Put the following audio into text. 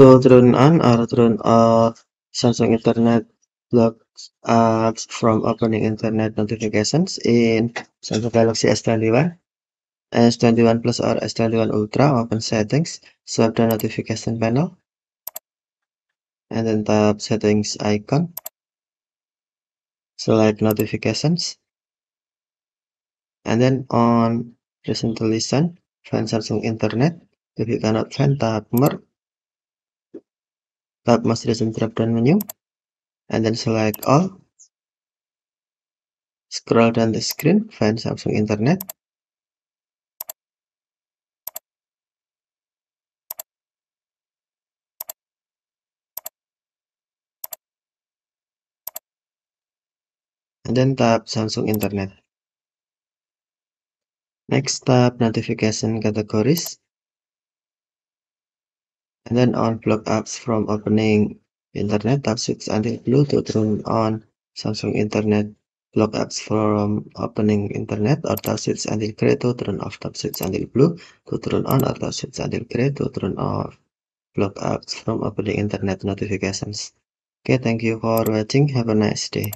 turn on or turn off Samsung Internet blocks apps from opening internet notifications in Samsung Galaxy S21, S21 Plus or S21 Ultra. Open settings, swipe the notification panel, and then tap settings icon. Select notifications, and then on recently sent find Samsung Internet. If you cannot find, tap number. tab masih doesn't drop down menu and then select all scroll down the screen find Samsung internet and then tap Samsung internet next tab notification categories and then block apps from opening internet tap 6 until blue to turn on samsung internet block apps from opening internet or tap 6 until create to turn off tap 6 until blue to turn on or tap 6 until create to turn off block apps from opening internet notifications okay thank you for watching have a nice day